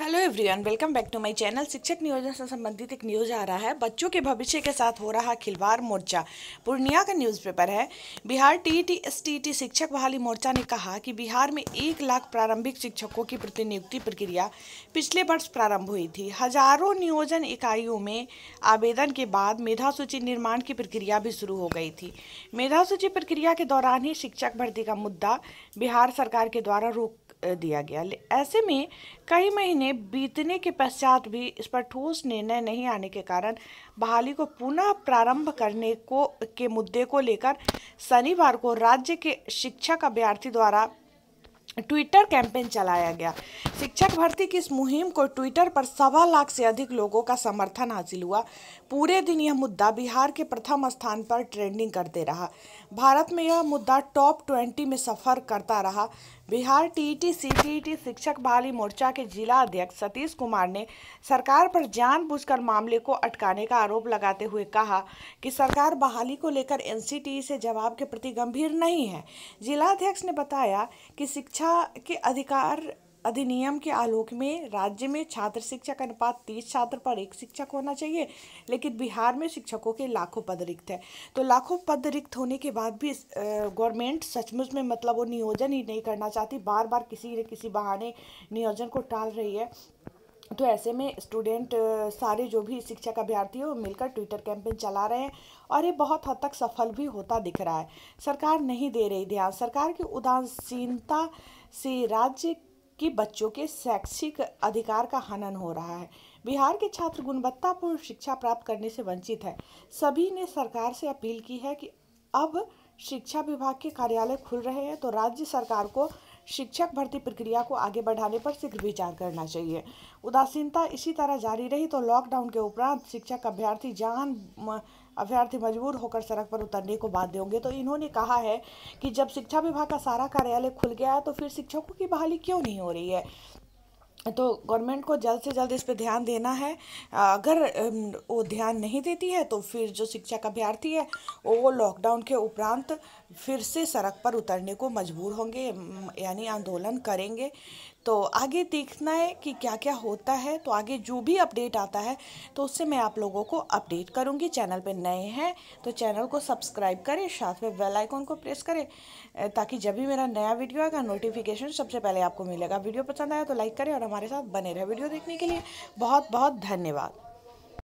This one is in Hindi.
hello everyone welcome back to my channel Shikshak Niyojan से संबंधित एक न्यूज़ आ रहा है बच्चों के भविष्य के साथ हो रहा खिलवाड़ मोर्चा पूर्णिया का न्यूज़पेपर है बिहार टी टी शिक्षक बहाली मोर्चा ने कहा कि बिहार में एक लाख प्रारंभिक शिक्षकों की प्रतिनियुक्ति प्रक्रिया पिछले वर्ष प्रारंभ हुई थी हजारों नियोजन इकाइयों में आवेदन के बाद मेधा सूची निर्माण की प्रक्रिया भी शुरू हो गई थी मेधा सूची प्रक्रिया के दौरान ही शिक्षक भर्ती का मुद्दा बिहार सरकार के द्वारा रोक दिया गया ऐसे में कई महीने बीतने के पश्चात भी इस पर ठोस निर्णय नहीं आने के कारण बहाली को पुनः प्रारंभ करने को के मुद्दे को लेकर शनिवार को राज्य के शिक्षक अभ्यर्थी द्वारा ट्विटर कैंपेन चलाया गया शिक्षक भर्ती की इस मुहिम को ट्विटर पर सवा लाख से अधिक लोगों का समर्थन हासिल हुआ पूरे दिन यह मुद्दा बिहार के प्रथम स्थान पर ट्रेंडिंग करते रहा भारत में यह मुद्दा टॉप ट्वेंटी में सफर करता रहा बिहार टीईटी टी शिक्षक बहाली मोर्चा के जिला अध्यक्ष सतीश कुमार ने सरकार पर जानबूझकर मामले को अटकाने का आरोप लगाते हुए कहा कि सरकार बहाली को लेकर एनसीटीई से जवाब के प्रति गंभीर नहीं है जिला अध्यक्ष ने बताया कि शिक्षा के अधिकार अधिनियम के आलोक में राज्य में छात्र शिक्षक अनुपात तीस छात्र पर एक शिक्षक होना चाहिए लेकिन बिहार में शिक्षकों के लाखों पद रिक्त है तो लाखों पद रिक्त होने के बाद भी गवर्नमेंट सचमुच में मतलब वो नियोजन ही नहीं करना चाहती बार बार किसी न किसी बहाने नियोजन को टाल रही है तो ऐसे में स्टूडेंट सारे जो भी शिक्षक अभ्यर्थी हो मिलकर ट्विटर कैंपेन चला रहे हैं और ये बहुत हद तक सफल भी होता दिख रहा है सरकार नहीं दे रही ध्यान सरकार की उदासीनता से राज्य कि बच्चों के शैक्षिक अधिकार का हनन हो रहा है बिहार के छात्र गुणवत्तापूर्ण शिक्षा प्राप्त करने से वंचित है सभी ने सरकार से अपील की है कि अब शिक्षा विभाग के कार्यालय खुल रहे हैं तो राज्य सरकार को शिक्षक भर्ती प्रक्रिया को आगे बढ़ाने पर शीघ्र विचार करना चाहिए उदासीनता इसी तरह जारी रही तो लॉकडाउन के उपरांत शिक्षक अभ्यर्थी जान अभ्यर्थी मजबूर होकर सड़क पर उतरने को बाध्य होंगे तो इन्होंने कहा है कि जब शिक्षा विभाग का सारा कार्यालय खुल गया है तो फिर शिक्षकों की बहाली क्यों नहीं हो रही है तो गवर्नमेंट को जल्द से जल्द इस पर ध्यान देना है अगर वो ध्यान नहीं देती है तो फिर जो शिक्षा का अभ्यर्थी है वो लॉकडाउन के उपरांत फिर से सड़क पर उतरने को मजबूर होंगे यानी आंदोलन करेंगे तो आगे देखना है कि क्या क्या होता है तो आगे जो भी अपडेट आता है तो उससे मैं आप लोगों को अपडेट करूंगी चैनल पर नए हैं तो चैनल को सब्सक्राइब करें साथ में बेल आइकॉन को प्रेस करें ताकि जब भी मेरा नया वीडियो आएगा नोटिफिकेशन सबसे पहले आपको मिलेगा वीडियो पसंद आया तो लाइक करें और हमारे हमारे साथ बने रहे वीडियो देखने के लिए बहुत बहुत धन्यवाद